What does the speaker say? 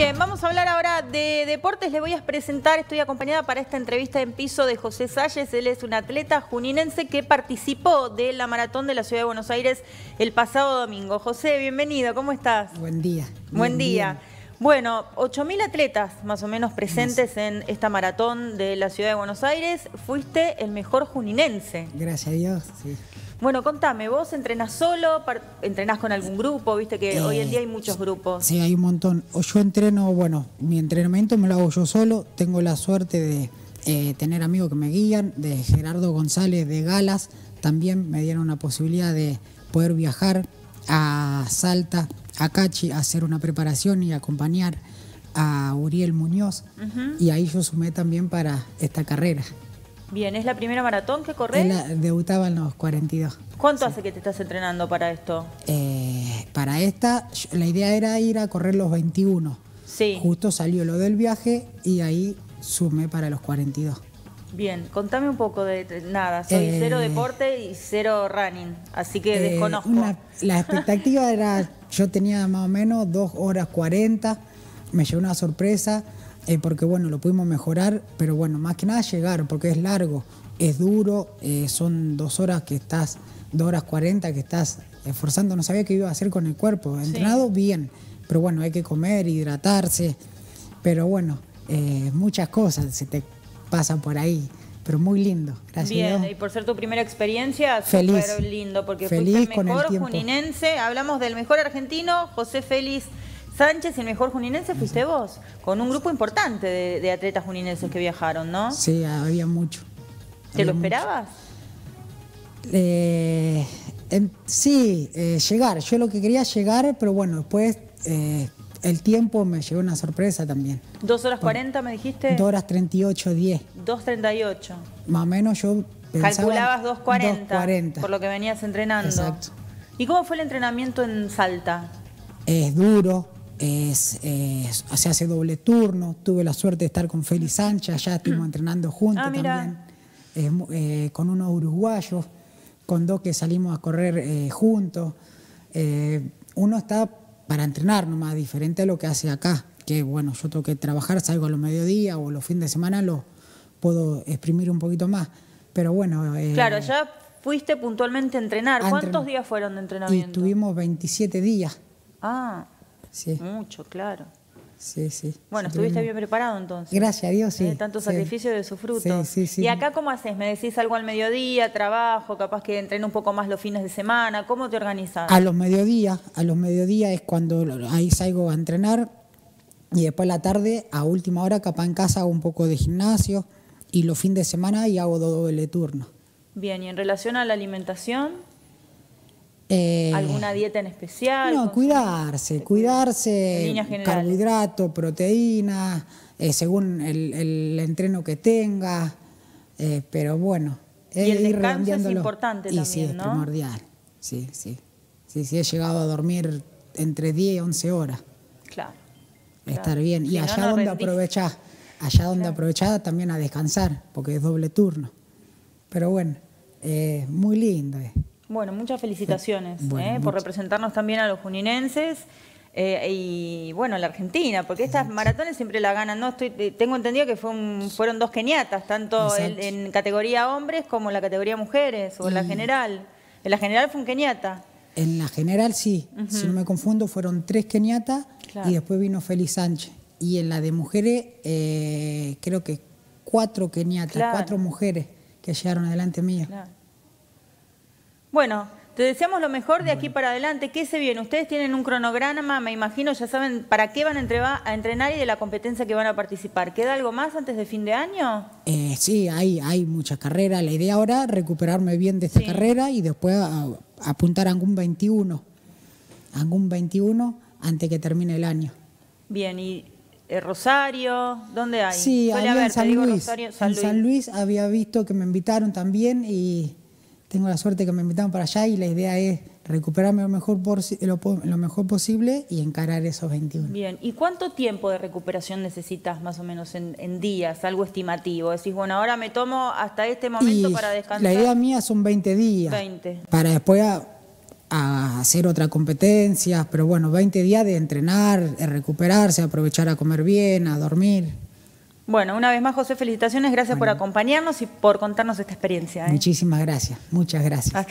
Bien, vamos a hablar ahora de deportes. Les voy a presentar, estoy acompañada para esta entrevista en piso de José Salles. Él es un atleta juninense que participó de la maratón de la Ciudad de Buenos Aires el pasado domingo. José, bienvenido, ¿cómo estás? Buen día. Buen, día. Bueno, 8.000 atletas más o menos presentes en esta maratón de la ciudad de Buenos Aires. Fuiste el mejor juninense. Gracias a Dios, sí. Bueno, contame, ¿vos entrenás solo? ¿Entrenás con algún grupo? Viste que hoy en día hay eh, muchos grupos. Sí, hay un montón. Yo entreno, bueno, mi entrenamiento me lo hago yo solo. Tengo la suerte de eh, tener amigos que me guían, de Gerardo González de Galas. También me dieron la posibilidad de poder viajar a Salta, a Cachi a hacer una preparación y acompañar a Uriel Muñoz y ahí yo sumé también para esta carrera. Bien, ¿es la primera maratón que corres? La, debutaba en los 42. ¿Cuánto hace que te estás entrenando para esto? Eh, para esta, la idea era ir a correr los 21. Sí. Justo salió lo del viaje y ahí sumé para los 42. Bien, contame un poco de, nada, soy eh, cero deporte y cero running, así que eh, desconozco. la expectativa era, yo tenía más o menos dos horas 40, me llevó una sorpresa, eh, porque bueno, lo pudimos mejorar, pero bueno, más que nada llegar, porque es largo, es duro, son dos horas que estás, 2 horas 40 que estás esforzando, no sabía qué iba a hacer con el cuerpo, entrenado bien, pero bueno, hay que comer, hidratarse, pero bueno, muchas cosas, se te pasa por ahí. Pero muy lindo, gracias. Bien, y por ser tu primera experiencia, fue lindo, porque fuiste el mejor juninense. Hablamos del mejor argentino, José Félix Sánchez, y el mejor juninense fuiste vos, con un grupo importante de, atletas juninenses que viajaron, ¿no? Sí, había mucho. ¿Te lo esperabas? Eh, sí, eh, llegar. Yo lo que quería llegar, pero bueno, después eh, el tiempo me llegó una sorpresa también. ¿Dos horas cuarenta me dijiste? Dos horas treinta y ocho, diez. ocho. Más o menos yo Calculabas dos cuarenta. Por lo que venías entrenando. Exacto. ¿Y cómo fue el entrenamiento en Salta? Es duro, se hace doble turno. Tuve la suerte de estar con Félix Sánchez, ya estuvimos entrenando ah, juntos también. Eh, con unos uruguayos, con dos que salimos a correr eh, juntos. Eh, uno está para entrenar nomás, diferente a lo que hace acá, que bueno, yo tengo que trabajar, salgo a los mediodía o los fines de semana, lo puedo exprimir un poquito más. Pero bueno... Eh, claro, ya fuiste puntualmente entrenar. ¿Cuántos días fueron de entrenamiento? Y tuvimos 27 días. Ah, sí. mucho, claro. Sí, sí. Bueno, estuviste bien preparado entonces. Gracias a Dios, sí. Eh, tanto sacrificio de su fruto. ¿Y acá cómo haces? ¿Me decís algo al mediodía, trabajo, capaz que entreno un poco más los fines de semana? ¿Cómo te organizas? A los mediodías, a los mediodías es cuando ahí salgo a entrenar y después la tarde, a última hora, capaz en casa hago un poco de gimnasio y los fines de semana y hago doble turno. Bien, y en relación a la alimentación. Eh, ¿Alguna dieta en especial? No, cuidarse, cuidarse, carbohidrato proteínas, eh, según el, entreno que tenga, eh, pero bueno. Y el descanso es importante también, sí, es primordial, sí, sí. Sí, sí, he llegado a dormir entre 10 y 11 horas. Claro. Estar bien. Y allá donde allá donde aprovechás también a descansar, porque es doble turno. Pero bueno, muy lindo. Bueno, muchas felicitaciones ¿eh? por representarnos también a los juninenses. Eh, y bueno, a la Argentina, porque estas maratones siempre la ganan, ¿no? Estoy, eh, tengo entendido que fueron dos keniatas, tanto en, categoría hombres como en la categoría mujeres o en la general. En la general fue un keniata. En la general sí, si no me confundo, fueron tres keniatas y después vino Félix Sánchez. Y en la de mujeres, creo que cuatro keniatas, cuatro mujeres que llegaron adelante mía. Bueno, te deseamos lo mejor de aquí para adelante. ¿Qué se viene? Ustedes tienen un cronograma, me imagino, ya saben para qué van a, entrenar y de la competencia que van a participar. ¿Queda algo más antes de fin de año? Eh, sí, hay, hay muchas carreras. La idea ahora es recuperarme bien de esta carrera y después apuntar a algún 21. Algún 21 antes que termine el año. Bien, y eh, Rosario, ¿dónde hay? Sí, en San Luis. San Luis había visto que me invitaron también y tengo la suerte que me invitaron para allá y la idea es recuperarme lo mejor, por, lo, mejor posible y encarar esos 21. Bien, ¿y cuánto tiempo de recuperación necesitas más o menos en, días? Algo estimativo. Decís, bueno, ahora me tomo hasta este momento para descansar. La idea mía son 20 días. 20. Para después a hacer otra competencia, pero bueno, 20 días de entrenar, de recuperarse, aprovechar a comer bien, a dormir. Bueno, una vez más, José, felicitaciones, gracias por acompañarnos y por contarnos esta experiencia. ¿eh? Muchísimas gracias, muchas gracias.